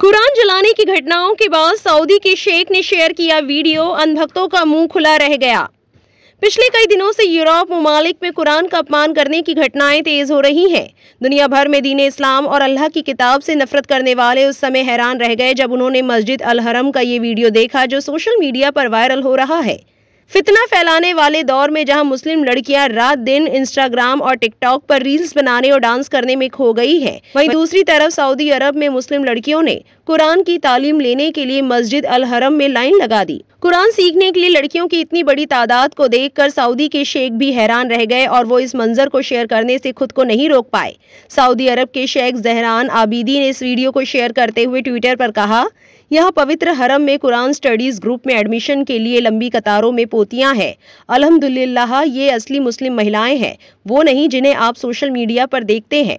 कुरान जलाने की घटनाओं के बाद सऊदी के शेख ने शेयर किया वीडियो अनभक्तों का मुंह खुला रह गया पिछले कई दिनों से यूरोप ममालिक में कुरान का अपमान करने की घटनाएं तेज हो रही हैं दुनिया भर में दीन इस्लाम और अल्लाह की किताब से नफरत करने वाले उस समय हैरान रह गए जब उन्होंने मस्जिद अलहरम का ये वीडियो देखा जो सोशल मीडिया पर वायरल हो रहा है फितना फैलाने वाले दौर में जहां मुस्लिम लड़कियां रात दिन इंस्टाग्राम और टिकटॉक पर रील्स बनाने और डांस करने में खो गई है वहीं दूसरी तरफ सऊदी अरब में मुस्लिम लड़कियों ने कुरान की तालीम लेने के लिए मस्जिद अल हरम में लाइन लगा दी कुरान सीखने के लिए लड़कियों की इतनी बड़ी तादाद को देखकर सऊदी के शेख भी हैरान रह गए और वो इस मंजर को शेयर करने से खुद को नहीं रोक पाए सऊदी अरब के शेख जहरान आबिदी ने इस वीडियो को शेयर करते हुए ट्विटर पर कहा यह पवित्र हरम में कुरान स्टडीज ग्रुप में एडमिशन के लिए लंबी कतारों में पोतियां हैं अलहमदुल्ला ये असली मुस्लिम महिलाएं हैं वो नहीं जिन्हें आप सोशल मीडिया पर देखते हैं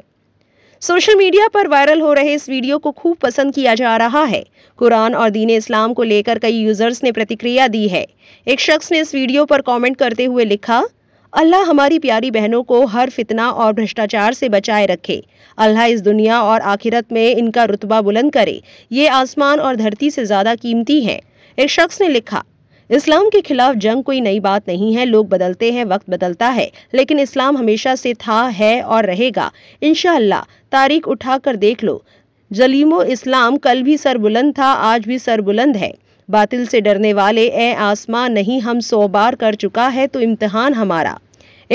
सोशल मीडिया पर वायरल हो रहे इस वीडियो को खूब पसंद किया जा रहा है कुरान और दीन इस्लाम को लेकर कई यूजर्स ने प्रतिक्रिया दी है एक शख्स ने इस वीडियो पर कमेंट करते हुए लिखा अल्लाह हमारी प्यारी बहनों को हर फितना और भ्रष्टाचार से बचाए रखे अल्लाह इस दुनिया और आखिरत में इनका रुतबा बुलंद करे ये आसमान और धरती से ज़्यादा कीमती है एक शख्स ने लिखा इस्लाम के खिलाफ जंग कोई नई बात नहीं है लोग बदलते हैं वक्त बदलता है लेकिन इस्लाम हमेशा से था है और रहेगा इनशाला तारीख उठाकर देख लो जलीमो इस्लाम कल भी सरबुलंद था आज भी सरबुलंद है बातिल से डरने वाले ए आसमान नहीं हम सौ बार कर चुका है तो इम्तहान हमारा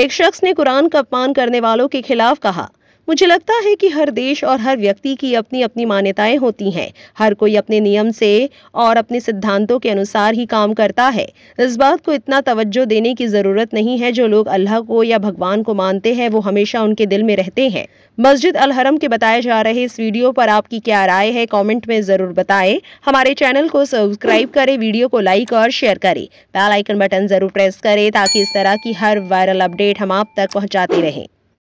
एक शख्स ने कुरान का अपमान करने वालों के खिलाफ कहा मुझे लगता है कि हर देश और हर व्यक्ति की अपनी अपनी मान्यताएं होती हैं हर कोई अपने नियम से और अपने सिद्धांतों के अनुसार ही काम करता है इस बात को इतना तवज्जो देने की ज़रूरत नहीं है जो लोग अल्लाह को या भगवान को मानते हैं वो हमेशा उनके दिल में रहते हैं मस्जिद अलहरम के बताए जा रहे इस वीडियो पर आपकी क्या राय है कॉमेंट में ज़रूर बताएं हमारे चैनल को सब्सक्राइब करें वीडियो को लाइक और शेयर करें बेल आइकन बटन ज़रूर प्रेस करें ताकि इस तरह की हर वायरल अपडेट हम आप तक पहुँचाते रहें